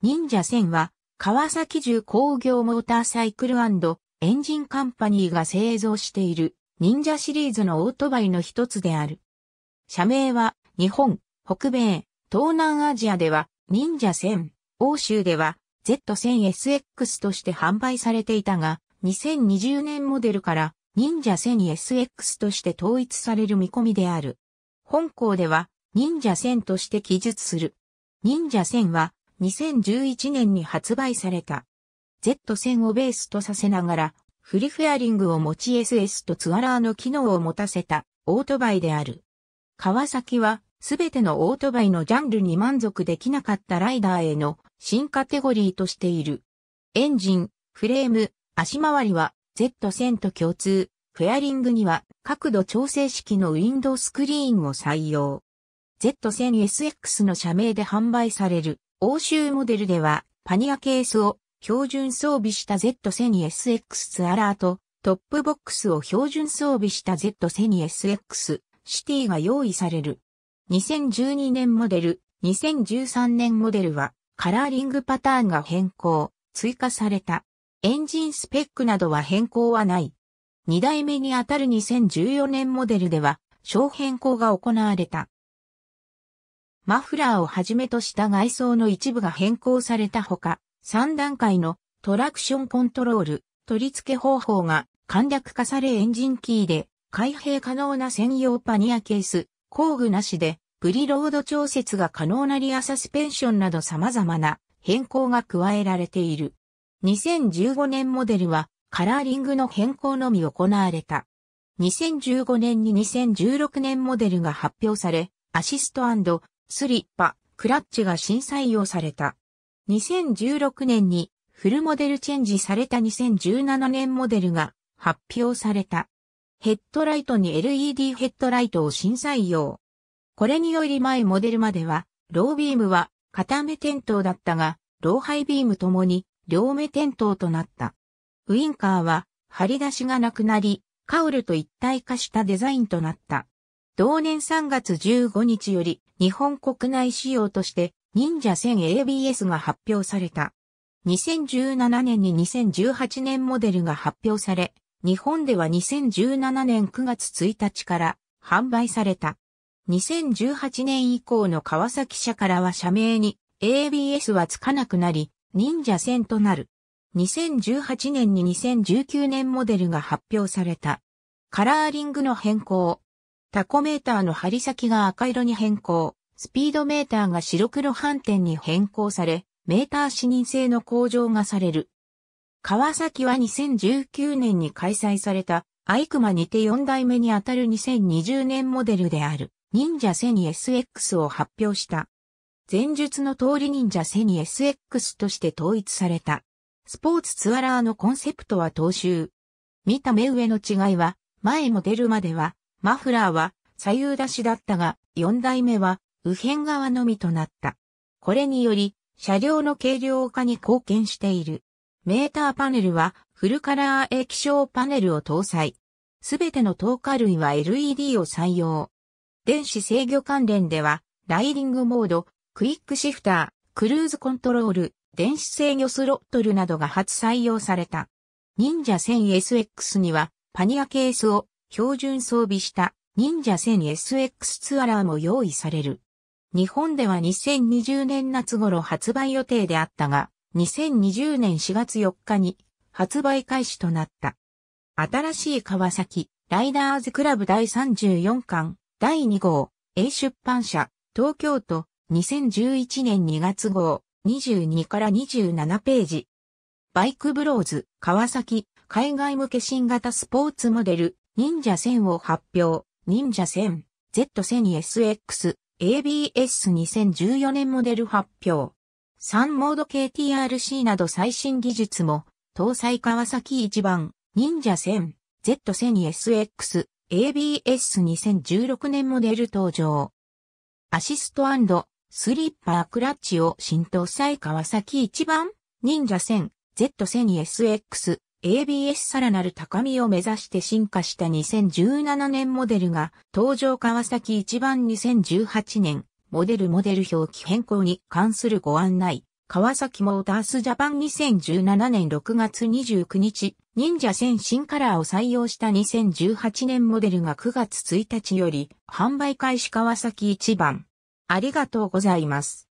忍者1000は、川崎重工業モーターサイクルエンジンカンパニーが製造している忍者シリーズのオートバイの一つである。社名は日本、北米、東南アジアでは忍者1000、欧州では Z1000SX として販売されていたが、2020年モデルから忍者 1000SX として統一される見込みである。本校では忍者1000として記述する。忍者1000は2011年に発売された。Z1000 をベースとさせながら、フリフェアリングを持ち SS とツアラーの機能を持たせたオートバイである。川崎は、すべてのオートバイのジャンルに満足できなかったライダーへの新カテゴリーとしている。エンジン、フレーム、足回りは Z1000 と共通、フェアリングには角度調整式のウィンドウスクリーンを採用。Z1000SX の社名で販売される欧州モデルでは、パニアケースを標準装備した Z1000SX ツアラーと、トップボックスを標準装備した Z1000SX シティが用意される。2012年モデル、2013年モデルは、カラーリングパターンが変更、追加された。エンジンスペックなどは変更はない。2代目にあたる2014年モデルでは、小変更が行われた。マフラーをはじめとした外装の一部が変更されたほか、3段階のトラクションコントロール、取り付け方法が簡略化されエンジンキーで開閉可能な専用パニアケース、工具なしでプリロード調節が可能なリアサスペンションなど様々な変更が加えられている。2015年モデルはカラーリングの変更のみ行われた。2015年に2016年モデルが発表され、アシストスリッパ、クラッチが新採用された。2016年にフルモデルチェンジされた2017年モデルが発表された。ヘッドライトに LED ヘッドライトを新採用。これにより前モデルまでは、ロービームは片目点灯だったが、ローハイビームともに両目点灯となった。ウィンカーは張り出しがなくなり、カウルと一体化したデザインとなった。同年3月15日より日本国内仕様として忍者 1000ABS が発表された。2017年に2018年モデルが発表され、日本では2017年9月1日から販売された。2018年以降の川崎社からは社名に ABS はつかなくなり、忍者戦となる。2018年に2019年モデルが発表された。カラーリングの変更、タコメーターの針先が赤色に変更、スピードメーターが白黒反転に変更され、メーター視認性の向上がされる。川崎は2019年に開催された、アイクマにて4代目にあたる2020年モデルである、忍者セニ SX を発表した。前述の通り忍者セニ SX として統一された。スポーツツアラーのコンセプトは踏襲。見た目上の違いは、前モデルまでは、マフラーは左右出しだったが、四代目は右辺側のみとなった。これにより、車両の軽量化に貢献している。メーターパネルはフルカラー液晶パネルを搭載。すべての透過類は LED を採用。電子制御関連では、ライディングモード、クイックシフター、クルーズコントロール、電子制御スロットルなどが初採用された。忍者 1000SX にはパニアケースを標準装備した忍者 1000SX ツアラーも用意される。日本では2020年夏頃発売予定であったが、2020年4月4日に発売開始となった。新しい川崎、ライダーズクラブ第34巻、第2号、A 出版社、東京都、2011年2月号、22から27ページ。バイクブローズ、川崎、海外向け新型スポーツモデル、忍者1000を発表、忍者 1000Z1000SX、ABS2014 年モデル発表。3モード KTRC など最新技術も、搭載川崎一番、忍者 1000Z1000SX、ABS2016 年モデル登場。アシストスリッパークラッチを新搭載川崎一番、忍者 1000Z1000SX、ABS さらなる高みを目指して進化した2017年モデルが、登場川崎一番2018年、モデルモデル表記変更に関するご案内。川崎モータースジャパン2017年6月29日、忍者戦新カラーを採用した2018年モデルが9月1日より販売開始川崎一番。ありがとうございます。